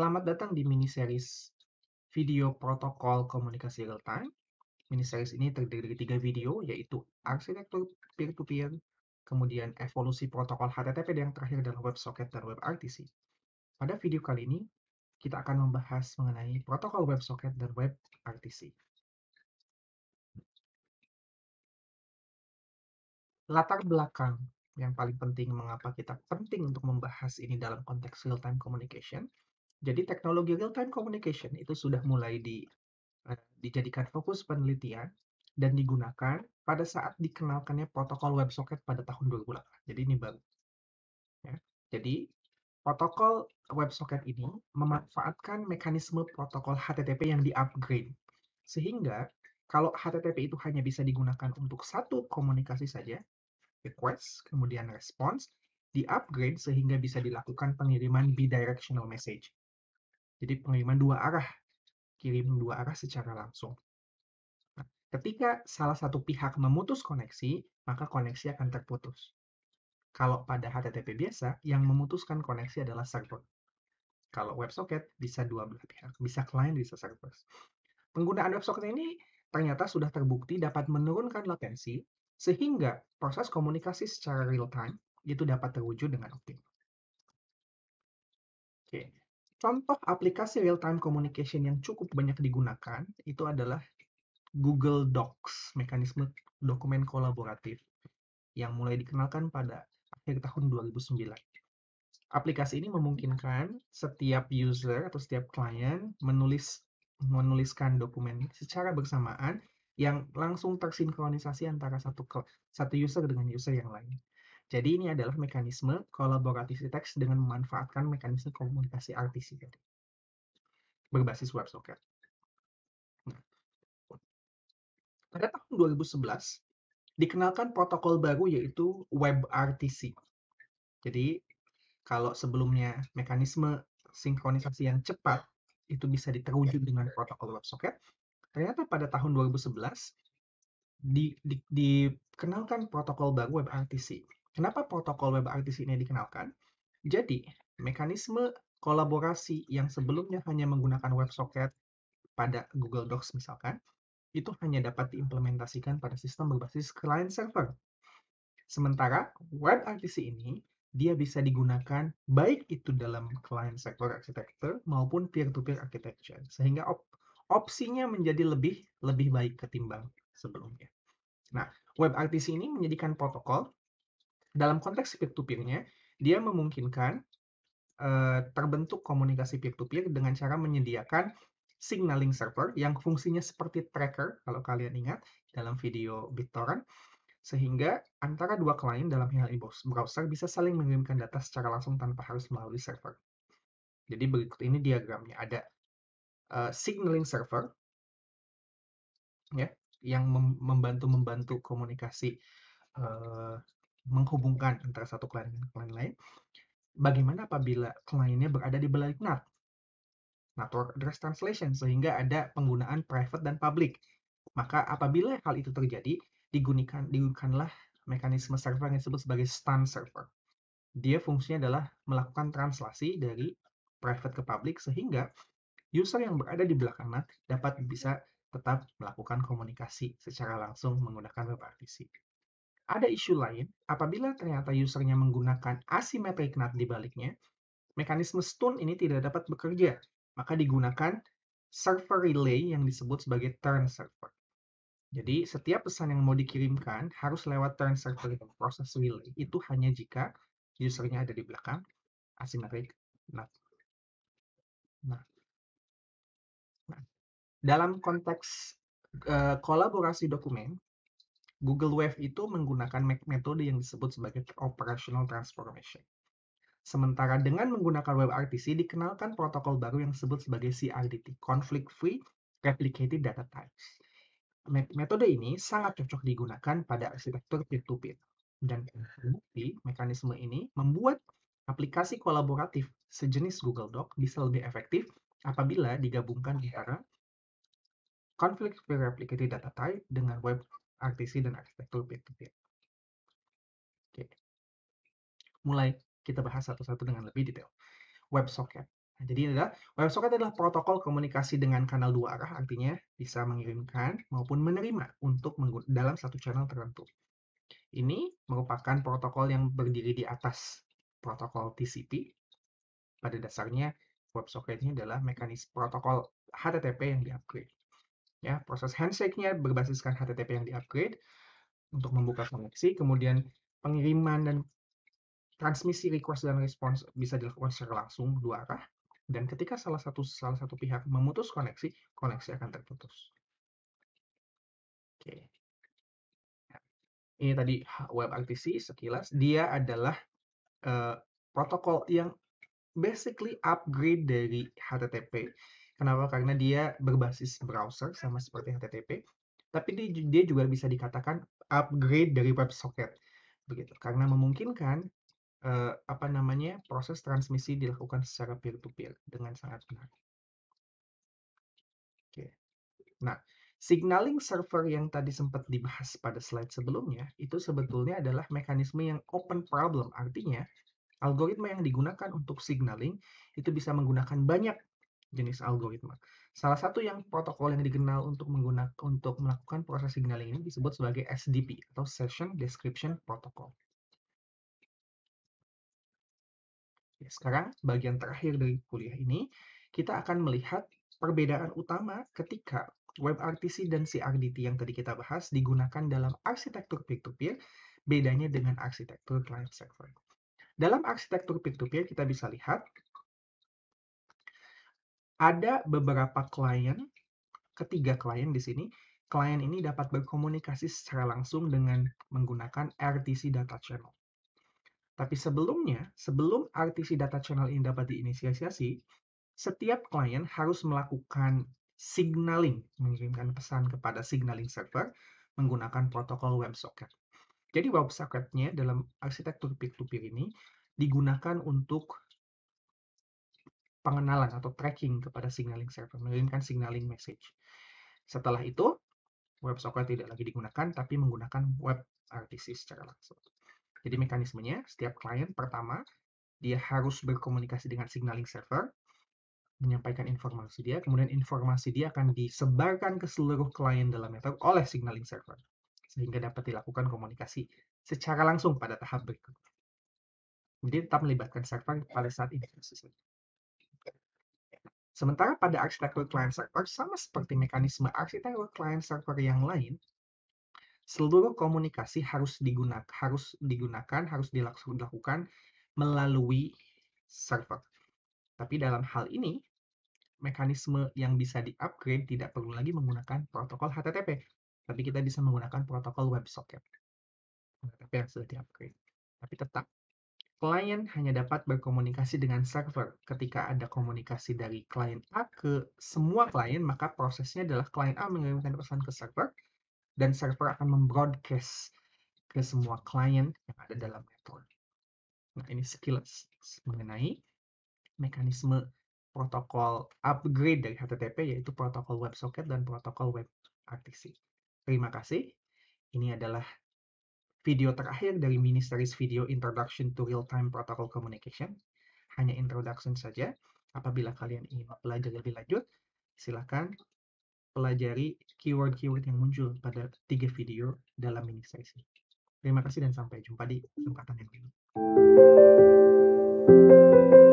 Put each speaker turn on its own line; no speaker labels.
Selamat datang di mini series video protokol komunikasi real time. Mini series ini terdiri dari tiga video yaitu arsitektur peer-to-peer, kemudian evolusi protokol HTTP yang terakhir dalam WebSocket dan WebRTC. Pada video kali ini, kita akan membahas mengenai protokol WebSocket dan WebRTC. Latar belakang yang paling penting mengapa kita penting untuk membahas ini dalam konteks real-time communication – jadi teknologi real time communication itu sudah mulai di, uh, dijadikan fokus penelitian dan digunakan pada saat dikenalkannya protokol WebSocket pada tahun 2008. Jadi ini baru. Ya, jadi protokol WebSocket ini memanfaatkan mekanisme protokol HTTP yang di-upgrade. Sehingga kalau HTTP itu hanya bisa digunakan untuk satu komunikasi saja, request, kemudian response, di-upgrade sehingga bisa dilakukan pengiriman bidirectional message. Jadi pengiriman dua arah, kirim dua arah secara langsung. Nah, ketika salah satu pihak memutus koneksi, maka koneksi akan terputus. Kalau pada HTTP biasa, yang memutuskan koneksi adalah server. Kalau WebSocket, bisa dua belah pihak. Bisa klien bisa server. Penggunaan WebSocket ini ternyata sudah terbukti dapat menurunkan latensi, sehingga proses komunikasi secara real-time itu dapat terwujud dengan optimal. Oke, Contoh aplikasi real-time communication yang cukup banyak digunakan itu adalah Google Docs, mekanisme dokumen kolaboratif yang mulai dikenalkan pada akhir tahun 2009. Aplikasi ini memungkinkan setiap user atau setiap klien menulis menuliskan dokumen secara bersamaan yang langsung tersinkronisasi antara satu satu user dengan user yang lain. Jadi ini adalah mekanisme kolaboratif teks dengan memanfaatkan mekanisme komunikasi RTC tadi. Berbasis WebSocket. Nah, pada tahun 2011, dikenalkan protokol baru yaitu WebRTC. Jadi, kalau sebelumnya mekanisme sinkronisasi yang cepat itu bisa diterwujud dengan protokol WebSocket, ternyata pada tahun 2011 di, di, dikenalkan protokol baru WebRTC Kenapa protokol web RTC ini dikenalkan? Jadi, mekanisme kolaborasi yang sebelumnya hanya menggunakan WebSocket pada Google Docs misalkan, itu hanya dapat diimplementasikan pada sistem berbasis client server. Sementara WebRTC ini dia bisa digunakan baik itu dalam client server architecture maupun peer-to-peer -peer architecture sehingga op opsinya menjadi lebih lebih baik ketimbang sebelumnya. Nah, WebRTC ini menjadikan protokol dalam konteks peer-to-peer-nya, dia memungkinkan uh, terbentuk komunikasi peer-to-peer dengan cara menyediakan signaling server yang fungsinya seperti tracker, kalau kalian ingat dalam video BitTorrent, sehingga antara dua klien dalam hal ini browser bisa saling mengirimkan data secara langsung tanpa harus melalui server. Jadi berikut ini diagramnya. Ada uh, signaling server ya yang membantu membantu komunikasi uh, menghubungkan antara satu klien dengan klien lain. Bagaimana apabila kliennya berada di balik NAT? Network Address Translation, sehingga ada penggunaan private dan public. Maka apabila hal itu terjadi, digunakan, digunakanlah mekanisme server yang disebut sebagai stun server. Dia fungsinya adalah melakukan translasi dari private ke public sehingga user yang berada di belakang NAT dapat bisa tetap melakukan komunikasi secara langsung menggunakan web RTC. Ada isu lain, apabila ternyata usernya menggunakan asymmetric NAT di baliknya, mekanisme stun ini tidak dapat bekerja, maka digunakan server relay yang disebut sebagai turn server. Jadi, setiap pesan yang mau dikirimkan harus lewat turn server dan proses relay. Itu hanya jika usernya ada di belakang asymmetric NAT. Nah. nah, dalam konteks uh, kolaborasi dokumen, Google Wave itu menggunakan metode yang disebut sebagai operational transformation. Sementara dengan menggunakan WebRTC dikenalkan protokol baru yang disebut sebagai CRDT, Conflict Free Replicated Data Types. Metode ini sangat cocok digunakan pada arsitektur peer-to-peer. Dan terbukti mekanisme ini membuat aplikasi kolaboratif sejenis Google Doc bisa lebih efektif apabila digabungkan di antara conflict free replicated data type dengan web RTC dan arsitektur peer to Oke. Mulai kita bahas satu-satu dengan lebih detail. WebSocket. Nah, jadi ini adalah WebSocket adalah protokol komunikasi dengan kanal dua arah, artinya bisa mengirimkan maupun menerima untuk dalam satu channel tertentu. Ini merupakan protokol yang berdiri di atas protokol TCP. Pada dasarnya WebSocket ini adalah mekanisme protokol HTTP yang diupgrade. Ya, proses handshake-nya berbasiskan HTTP yang diupgrade untuk membuka koneksi, kemudian pengiriman dan transmisi request dan response bisa dilakukan secara langsung dua arah dan ketika salah satu salah satu pihak memutus koneksi, koneksi akan terputus. Oke. Ya, ini tadi WebRTC sekilas dia adalah uh, protokol yang basically upgrade dari HTTP Kenapa? Karena dia berbasis browser sama seperti HTTP, tapi dia, juga bisa dikatakan upgrade dari WebSocket, begitu. Karena memungkinkan eh, apa namanya proses transmisi dilakukan secara peer-to-peer -peer dengan sangat benar. Oke. Nah, Signaling server yang tadi sempat dibahas pada slide sebelumnya itu sebetulnya adalah mekanisme yang open problem. Artinya, algoritma yang digunakan untuk signaling itu bisa menggunakan banyak jenis algoritma. Salah satu yang protokol yang dikenal untuk menggunakan untuk melakukan proses signaling ini disebut sebagai SDP atau Session Description Protocol. Ya, sekarang bagian terakhir dari kuliah ini kita akan melihat perbedaan utama ketika WebRTC dan CRDT yang tadi kita bahas digunakan dalam arsitektur peer-to-peer, bedanya dengan arsitektur client-server. Dalam arsitektur peer to -peer, kita bisa lihat ada beberapa klien, ketiga klien di sini, klien ini dapat berkomunikasi secara langsung dengan menggunakan RTC Data Channel. Tapi sebelumnya, sebelum RTC Data Channel ini dapat diinisiasi, setiap klien harus melakukan signaling, mengirimkan pesan kepada signaling server menggunakan protokol WebSocket. Jadi WebSocket-nya dalam arsitektur peer to -peer ini digunakan untuk pengenalan atau tracking kepada signaling server, mengirimkan signaling message. Setelah itu, web WebSocket tidak lagi digunakan, tapi menggunakan web WebRTC secara langsung. Jadi mekanismenya, setiap klien pertama, dia harus berkomunikasi dengan signaling server, menyampaikan informasi dia, kemudian informasi dia akan disebarkan ke seluruh klien dalam network oleh signaling server, sehingga dapat dilakukan komunikasi secara langsung pada tahap berikutnya. Jadi tetap melibatkan server pada saat ini. Sementara pada arsitektur client server, sama seperti mekanisme arsitektur client server yang lain, seluruh komunikasi harus digunakan, harus digunakan, harus dilakukan melalui server. Tapi dalam hal ini, mekanisme yang bisa di-upgrade tidak perlu lagi menggunakan protokol HTTP, tapi kita bisa menggunakan protokol WebSocket. HTTP yang sudah di-upgrade. Tapi tetap Klien hanya dapat berkomunikasi dengan server. Ketika ada komunikasi dari klien A ke semua klien, maka prosesnya adalah klien A mengirimkan pesan ke server, dan server akan membroadcast ke semua klien yang ada dalam network. Nah, ini sekilas mengenai mekanisme protokol upgrade dari HTTP, yaitu protokol WebSocket dan protokol WebRTC. Terima kasih. Ini adalah video terakhir dari mini video Introduction to Real-Time Protocol Communication. Hanya introduction saja. Apabila kalian ingin belajar lebih lanjut, silakan pelajari keyword-keyword yang muncul pada tiga video dalam mini series ini. Terima kasih dan sampai jumpa di kesempatan yang lain.